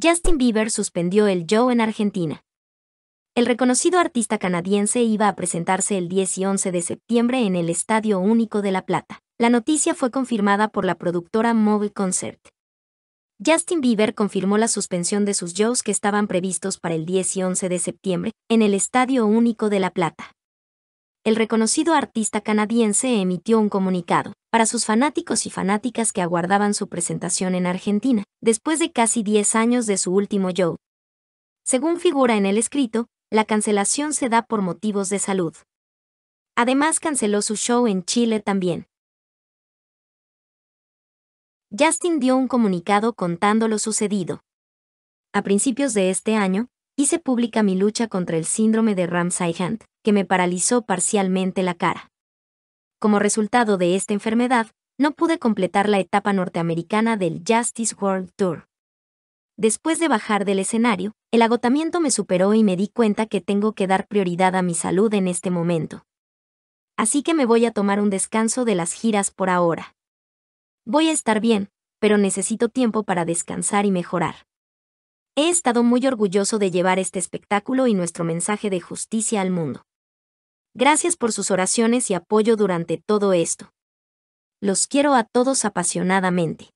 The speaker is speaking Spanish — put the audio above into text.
Justin Bieber suspendió el show en Argentina. El reconocido artista canadiense iba a presentarse el 10 y 11 de septiembre en el Estadio Único de La Plata. La noticia fue confirmada por la productora Mobile Concert. Justin Bieber confirmó la suspensión de sus shows que estaban previstos para el 10 y 11 de septiembre en el Estadio Único de La Plata. El reconocido artista canadiense emitió un comunicado para sus fanáticos y fanáticas que aguardaban su presentación en Argentina, después de casi 10 años de su último show. Según figura en el escrito, la cancelación se da por motivos de salud. Además canceló su show en Chile también. Justin dio un comunicado contando lo sucedido. A principios de este año, hice pública mi lucha contra el síndrome de Ramsay Hunt, que me paralizó parcialmente la cara. Como resultado de esta enfermedad, no pude completar la etapa norteamericana del Justice World Tour. Después de bajar del escenario, el agotamiento me superó y me di cuenta que tengo que dar prioridad a mi salud en este momento. Así que me voy a tomar un descanso de las giras por ahora. Voy a estar bien, pero necesito tiempo para descansar y mejorar. He estado muy orgulloso de llevar este espectáculo y nuestro mensaje de justicia al mundo. Gracias por sus oraciones y apoyo durante todo esto. Los quiero a todos apasionadamente.